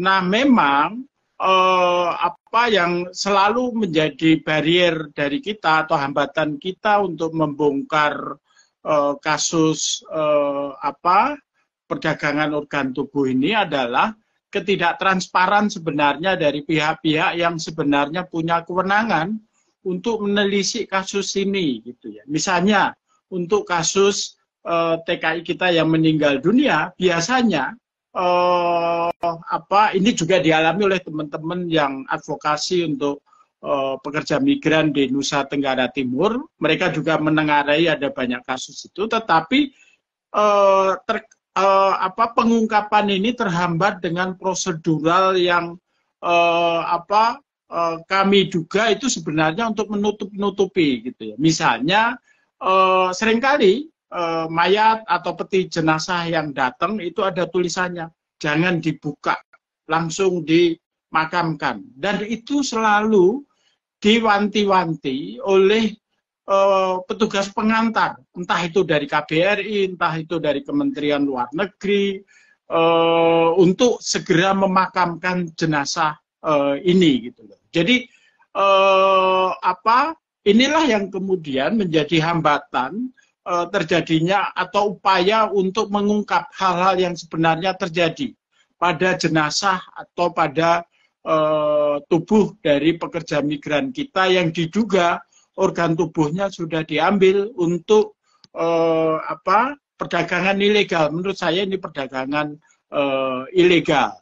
Nah, memang eh, apa yang selalu menjadi barrier dari kita atau hambatan kita untuk membongkar eh, kasus eh, apa perdagangan organ tubuh ini adalah ketidaktransparan sebenarnya dari pihak-pihak yang sebenarnya punya kewenangan untuk menelisik kasus ini gitu ya. Misalnya untuk kasus eh, TKI kita yang meninggal dunia, biasanya eh, apa ini juga dialami oleh teman-teman yang advokasi untuk eh, pekerja migran di Nusa Tenggara Timur. Mereka juga menengarai ada banyak kasus itu, tetapi eh, ter, eh, apa pengungkapan ini terhambat dengan prosedural yang eh, apa eh, kami duga itu sebenarnya untuk menutup-nutupi gitu ya. Misalnya eh, seringkali Eh, mayat atau peti jenazah yang datang itu ada tulisannya jangan dibuka langsung dimakamkan dan itu selalu diwanti-wanti oleh eh, petugas pengantar entah itu dari KBRI entah itu dari Kementerian Luar Negeri eh, untuk segera memakamkan jenazah ini gitu loh jadi apa inilah yang kemudian menjadi hambatan Eh, terjadinya atau upaya untuk mengungkap hal-hal yang sebenarnya terjadi pada jenazah atau pada uh, tubuh dari pekerja migran kita yang diduga organ tubuhnya sudah diambil untuk uh, apa perdagangan ilegal menurut saya ini perdagangan uh, ilegal